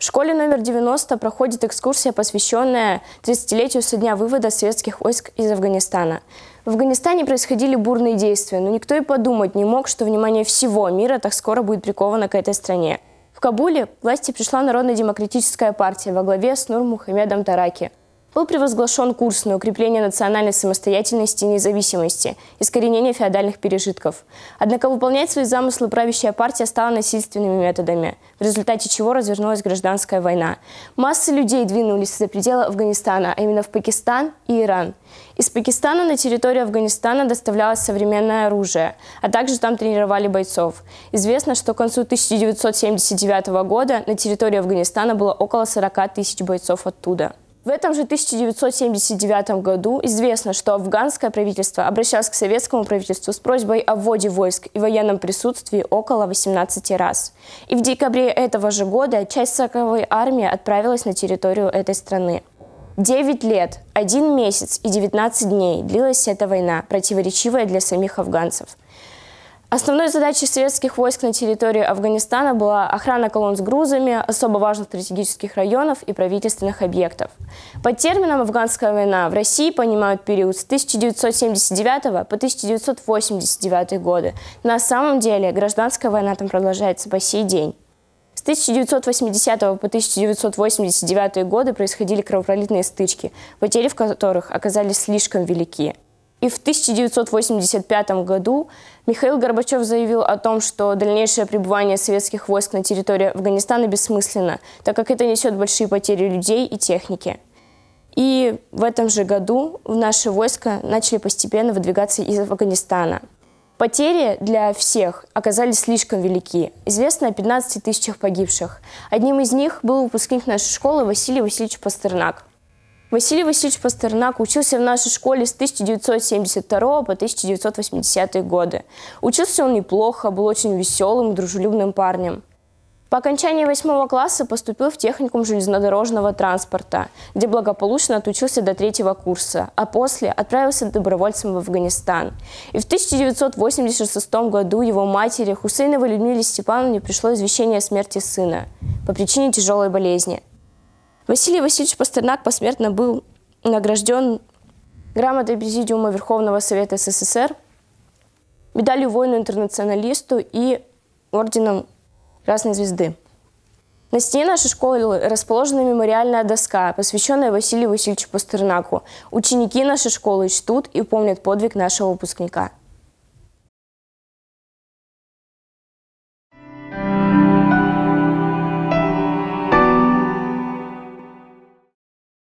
В школе номер 90 проходит экскурсия, посвященная 30-летию со дня вывода советских войск из Афганистана. В Афганистане происходили бурные действия, но никто и подумать не мог, что внимание всего мира так скоро будет приковано к этой стране. В Кабуле к власти пришла Народно-демократическая партия во главе с Нур Мухаммедом Тараки – был превозглашен курс на укрепление национальной самостоятельности и независимости, искоренение феодальных пережитков. Однако выполнять свои замыслы правящая партия стала насильственными методами, в результате чего развернулась гражданская война. Массы людей двинулись за пределы Афганистана, а именно в Пакистан и Иран. Из Пакистана на территорию Афганистана доставлялось современное оружие, а также там тренировали бойцов. Известно, что к концу 1979 года на территории Афганистана было около 40 тысяч бойцов оттуда. В этом же 1979 году известно, что афганское правительство обращалось к советскому правительству с просьбой о вводе войск и военном присутствии около 18 раз. И в декабре этого же года часть 40 армии отправилась на территорию этой страны. 9 лет, 1 месяц и 19 дней длилась эта война, противоречивая для самих афганцев. Основной задачей советских войск на территории Афганистана была охрана колонн с грузами, особо важных стратегических районов и правительственных объектов. Под термином «Афганская война» в России понимают период с 1979 по 1989 годы. На самом деле гражданская война там продолжается по сей день. С 1980 по 1989 годы происходили кровопролитные стычки, потери в которых оказались слишком велики. И в 1985 году Михаил Горбачев заявил о том, что дальнейшее пребывание советских войск на территории Афганистана бессмысленно, так как это несет большие потери людей и техники. И в этом же году в наши войска начали постепенно выдвигаться из Афганистана. Потери для всех оказались слишком велики. Известно о 15 тысячах погибших. Одним из них был выпускник нашей школы Василий Васильевич Пастернак – Василий Васильевич Пастернак учился в нашей школе с 1972 по 1980 годы. Учился он неплохо, был очень веселым и дружелюбным парнем. По окончании восьмого класса поступил в техникум железнодорожного транспорта, где благополучно отучился до третьего курса, а после отправился добровольцем в Афганистан. И в 1986 году его матери Хусейновой Людмиле Степановне пришло извещение о смерти сына по причине тяжелой болезни – Василий Васильевич Пастернак посмертно был награжден грамотой Президиума Верховного Совета СССР, медалью воину-интернационалисту и орденом Красной Звезды. На стене нашей школы расположена мемориальная доска, посвященная Василию Васильевичу Пастернаку. Ученики нашей школы чтут и помнят подвиг нашего выпускника –